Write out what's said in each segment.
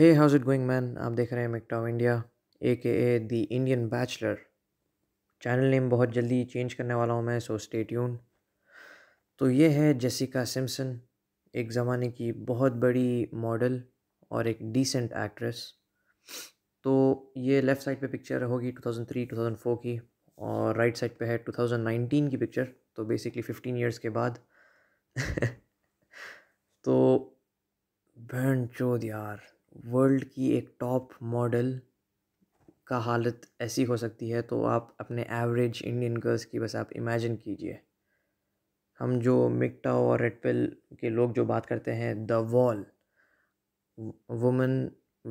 hey how's it going man आप देख रहे हैं मिकटाव India a k a the Indian bachelor channel name बहुत जल्दी चेंज करने वाला हूँ मैं सो स्टे ट्यून तो ये है जेसिका सिम्सन एक ज़माने की बहुत बड़ी मॉडल और एक डिसेंट एक्ट्रेस तो ये लेफ़्ट साइड पे पिक्चर होगी 2003 2004 की और राइट साइड पे है 2019 की पिक्चर तो बेसिकली 15 इयर्स के बाद तो बहन चोद यार वर्ल्ड की एक टॉप मॉडल का हालत ऐसी हो सकती है तो आप अपने एवरेज इंडियन गर्ल्स की बस आप इमेजिन कीजिए हम जो मिकटाओ और रेडपिल के लोग जो बात करते हैं the wall women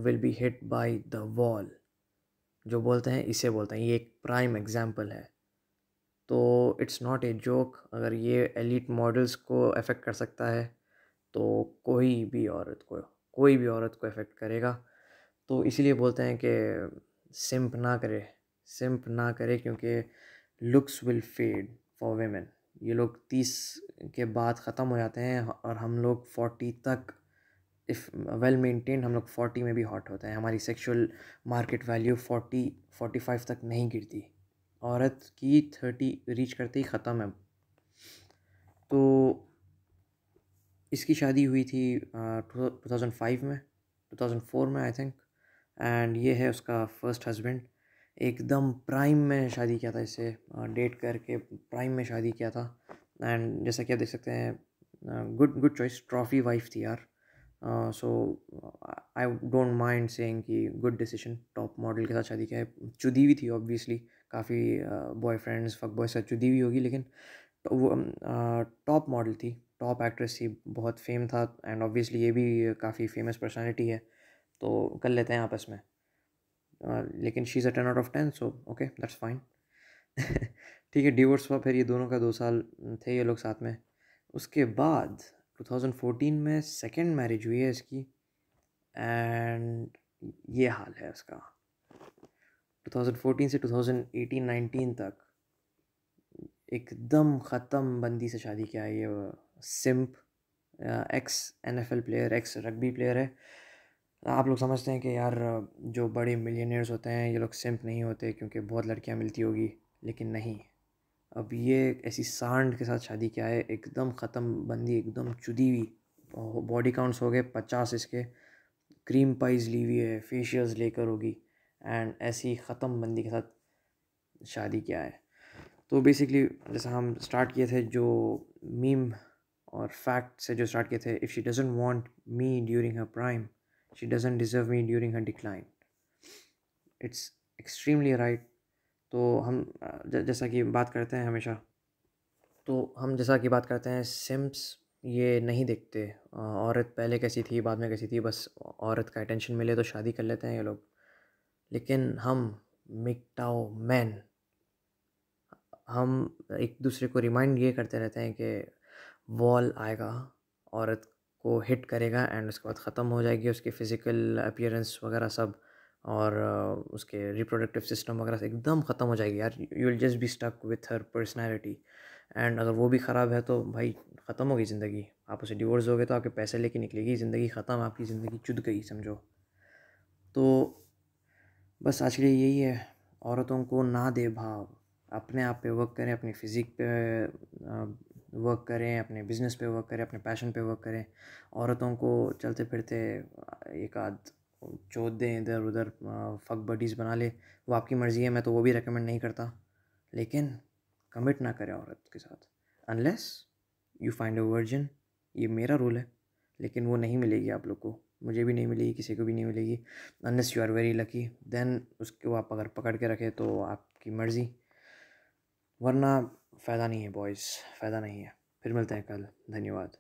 will be hit by the wall जो बोलते हैं इसे बोलते हैं ये एक प्राइम एग्जाम्पल है तो इट्स नॉट ए जोक अगर ये एलिट मॉडल्स को अफेक्ट कर सकता है तो कोई भी औरत को कोई भी औरत को इफ़ेक्ट करेगा तो इसलिए बोलते हैं कि सिम्प ना करे सिम्प ना करे क्योंकि looks will fade for women ये लोग तीस के बाद ख़त्म हो जाते हैं और हम लोग फोर्टी तक इफ़ वेल मेंटेन हम लोग फोर्टी में भी हॉट होते हैं हमारी sexual market value forty forty five तक नहीं गिरती औरत की थर्टी रीच करते ही ख़त्म है तो इसकी शादी हुई थी टू थाउजेंड फाइव में टू थाउजेंड फोर में आई थिंक एंड ये है उसका फर्स्ट हस्बैंड एकदम प्राइम में शादी किया था इसे डेट करके प्राइम में शादी किया था एंड जैसा कि आप देख सकते हैं good good choice trophy wife थी यार so I don't mind saying कि गुड डिसीजन टॉप मॉडल के साथ शादी किया है चुदी हुई थी ऑब्वियसली काफ़ी बॉयफ्रेंड्स फक बॉय साथ चुदी हुई होगी लेकिन तो वो टॉप मॉडल थी टॉप एक्ट्रेस थी बहुत फेम था एंड ऑब्वियसली ये भी काफ़ी फेमस पर्सनैलिटी है तो कर लेते हैं आपस में लेकिन she is a ten out of ten so okay that's fine ठीक है डिवोर्स हुआ फिर ये दोनों का दो साल थे ये लोग साथ में उसके बाद 2014 में सेकेंड मैरिज हुई है इसकी एंड ये हाल है इसका 2014 से 2018-19 तक एकदम ख़त्म बंदी से शादी किया ये simp ex NFL player ex rugby player है आप लोग समझते हैं कि यार uh, जो बड़े मिलियनर्स होते हैं ये लोग सिम्प नहीं होते क्योंकि बहुत लड़कियां मिलती होगी लेकिन नहीं अब ये ऐसी सांड के साथ शादी किया है एकदम ख़त्म बंदी एकदम चुदी हुई बॉडी काउंट्स हो गए पचास इसके क्रीम पाइज ली हुई है फेशियल्स लेकर होगी एंड ऐसी ख़त्म बंदी के साथ शादी किया है तो बेसिकली जैसा हम स्टार्ट किए थे जो मीम और फैक्ट से जो स्टार्ट किए थे if she doesn't want me during her prime she doesn't deserve me during her decline it's extremely right तो हम जैसा कि बात करते हैं हमेशा तो हम जैसा कि बात करते हैं सिम्स ये नहीं देखते औरत पहले कैसी थी बाद में कैसी थी बस औरत का अटेंशन मिले तो शादी कर लेते हैं ये लोग लेकिन हम मिकटाओ मैन हम एक दूसरे को रिमाइंड ये करते रहते हैं कि वॉल आएगा औरत को हिट करेगा एंड उसके बाद ख़त्म हो जाएगी उसकी फ़िज़िकल अपियरेंस वगैरह सब और उसके रिप्रोडक्टिव सिस्टम वगैरह एकदम ख़त्म हो जाएगी यार you will just be stuck with her personality and अगर वो भी ख़राब है तो भाई ख़त्म होगी ज़िंदगी आप उसे डिवोर्स हो गए तो आपके पैसे लेके निकलेगी ज़िंदगी ख़त्म आपकी ज़िंदगी चुद गई समझो तो बस आज के लिए यही है औरतों को ना दे भाव अपने आप पे वर्क करें अपनी फ़िज़िक पे वर्क करें अपने बिज़नेस पे वर्क करें अपने पैशन पे वर्क करें औरतों को चलते फिरते एक आध चोद दें इधर उधर फक बडीज़ बना ले वो आपकी मर्ज़ी है मैं तो वो भी रेकमेंड नहीं करता लेकिन कमिट ना करें औरत के साथ unless you find a virgin ये मेरा रोल है लेकिन वो नहीं मिलेगी आप लोग को मुझे भी नहीं मिलेगी किसी को भी नहीं मिलेगी unless you are very lucky then उसको आप अगर पकड़ के रखें तो आपकी मर्ज़ी वरना फ़ायदा नहीं है बॉयज़ फ़ायदा नहीं है फिर मिलते हैं कल धन्यवाद